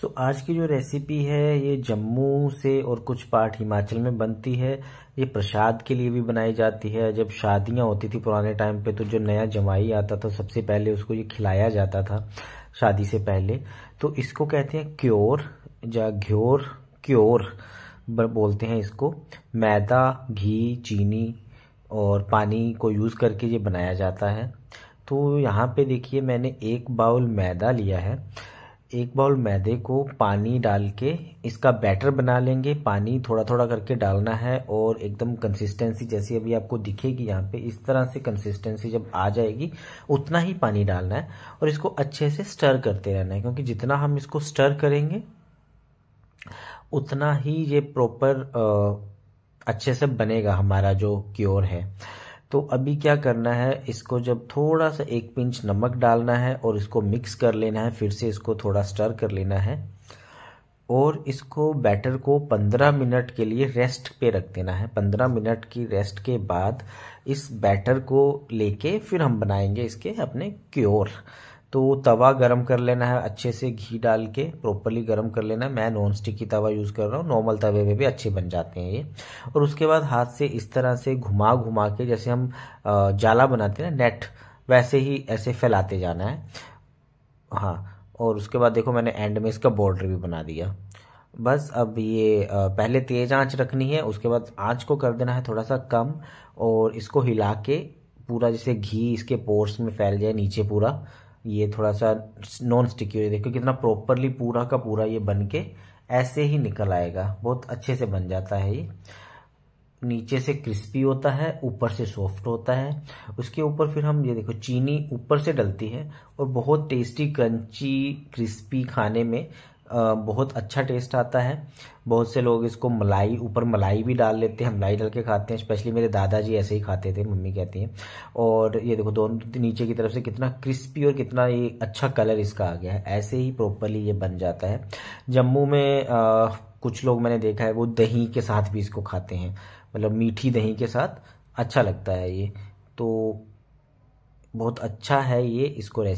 सो so, आज की जो रेसिपी है ये जम्मू से और कुछ पार्ट हिमाचल में बनती है ये प्रसाद के लिए भी बनाई जाती है जब शादियां होती थी पुराने टाइम पे तो जो नया जमाई आता था सबसे पहले उसको ये खिलाया जाता था शादी से पहले तो इसको कहते हैं क्योर या घ्योर क्योर बोलते हैं इसको मैदा घी चीनी और पानी को यूज़ करके ये बनाया जाता है तो यहाँ पे देखिए मैंने एक बाउल मैदा लिया है एक बाउल मैदे को पानी डाल के इसका बैटर बना लेंगे पानी थोड़ा थोड़ा करके डालना है और एकदम कंसिस्टेंसी जैसी अभी आपको दिखेगी यहाँ पे इस तरह से कंसिस्टेंसी जब आ जाएगी उतना ही पानी डालना है और इसको अच्छे से स्टर करते रहना है क्योंकि जितना हम इसको स्टर करेंगे उतना ही ये प्रॉपर अच्छे से बनेगा हमारा जो क्योर है तो अभी क्या करना है इसको जब थोड़ा सा एक पिंच नमक डालना है और इसको मिक्स कर लेना है फिर से इसको थोड़ा स्टर कर लेना है और इसको बैटर को 15 मिनट के लिए रेस्ट पे रख देना है 15 मिनट की रेस्ट के बाद इस बैटर को लेके फिर हम बनाएंगे इसके अपने क्योर तो तवा गरम कर लेना है अच्छे से घी डाल के प्रॉपरली गरम कर लेना है मैं नॉन स्टिक की तवा यूज़ कर रहा हूँ नॉर्मल तवे में भी अच्छे बन जाते हैं ये और उसके बाद हाथ से इस तरह से घुमा घुमा के जैसे हम जाला बनाते हैं ना नेट वैसे ही ऐसे फैलाते जाना है हाँ और उसके बाद देखो मैंने एंड में इसका बॉर्डर भी बना दिया बस अब ये पहले तेज़ आँच रखनी है उसके बाद आँच को कर देना है थोड़ा सा कम और इसको हिला के पूरा जैसे घी इसके पोर्स में फैल जाए नीचे पूरा ये थोड़ा सा नॉन स्टिकी हो देखो कितना प्रॉपरली पूरा का पूरा ये बन के ऐसे ही निकल आएगा बहुत अच्छे से बन जाता है ये नीचे से क्रिस्पी होता है ऊपर से सॉफ्ट होता है उसके ऊपर फिर हम ये देखो चीनी ऊपर से डलती है और बहुत टेस्टी क्रंची क्रिस्पी खाने में बहुत अच्छा टेस्ट आता है बहुत से लोग इसको मलाई ऊपर मलाई भी डाल लेते हैं मलाई डाल के खाते हैं स्पेशली मेरे दादाजी ऐसे ही खाते थे मम्मी कहती हैं और ये देखो दोनों नीचे की तरफ से कितना क्रिस्पी और कितना ये अच्छा कलर इसका आ गया है ऐसे ही प्रॉपरली ये बन जाता है जम्मू में आ, कुछ लोग मैंने देखा है वो दही के साथ भी इसको खाते हैं मतलब मीठी दही के साथ अच्छा लगता है ये तो बहुत अच्छा है ये इसको रेसिपी